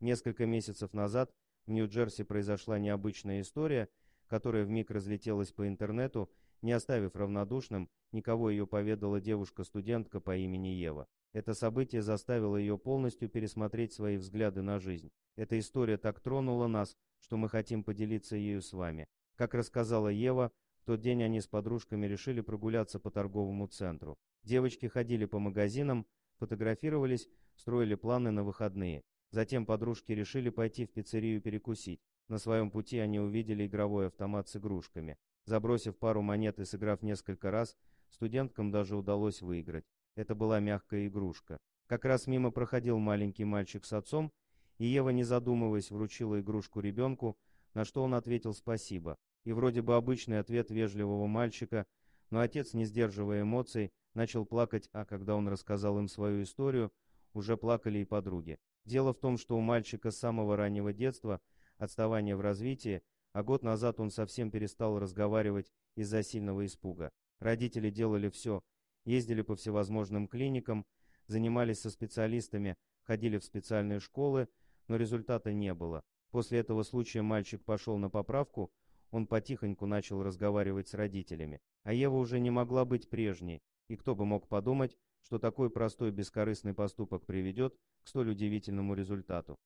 Несколько месяцев назад в Нью-Джерси произошла необычная история, которая вмиг разлетелась по интернету, не оставив равнодушным, никого ее поведала девушка-студентка по имени Ева. Это событие заставило ее полностью пересмотреть свои взгляды на жизнь. Эта история так тронула нас, что мы хотим поделиться ею с вами. Как рассказала Ева, в тот день они с подружками решили прогуляться по торговому центру. Девочки ходили по магазинам, фотографировались, строили планы на выходные. Затем подружки решили пойти в пиццерию перекусить. На своем пути они увидели игровой автомат с игрушками. Забросив пару монет и сыграв несколько раз, студенткам даже удалось выиграть. Это была мягкая игрушка. Как раз мимо проходил маленький мальчик с отцом, и Ева, не задумываясь, вручила игрушку ребенку, на что он ответил «спасибо». И вроде бы обычный ответ вежливого мальчика, но отец, не сдерживая эмоций, начал плакать, а когда он рассказал им свою историю – уже плакали и подруги. Дело в том, что у мальчика с самого раннего детства отставание в развитии, а год назад он совсем перестал разговаривать из-за сильного испуга. Родители делали все, ездили по всевозможным клиникам, занимались со специалистами, ходили в специальные школы, но результата не было. После этого случая мальчик пошел на поправку, он потихоньку начал разговаривать с родителями. А Ева уже не могла быть прежней, и кто бы мог подумать, что такой простой бескорыстный поступок приведет к столь удивительному результату.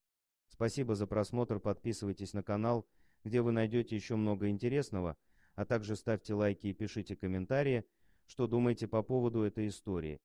Спасибо за просмотр, подписывайтесь на канал, где вы найдете еще много интересного, а также ставьте лайки и пишите комментарии, что думаете по поводу этой истории.